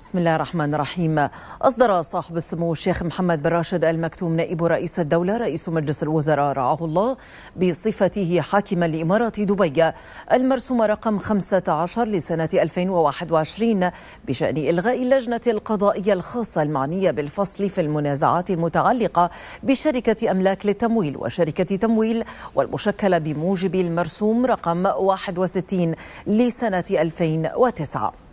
بسم الله الرحمن الرحيم أصدر صاحب السمو الشيخ محمد بن راشد المكتوم نائب رئيس الدولة رئيس مجلس الوزراء رعاه الله بصفته حاكما لإمارة دبي المرسوم رقم 15 لسنة 2021 بشأن إلغاء اللجنة القضائية الخاصة المعنية بالفصل في المنازعات المتعلقة بشركة أملاك للتمويل وشركة تمويل والمشكلة بموجب المرسوم رقم 61 لسنة 2009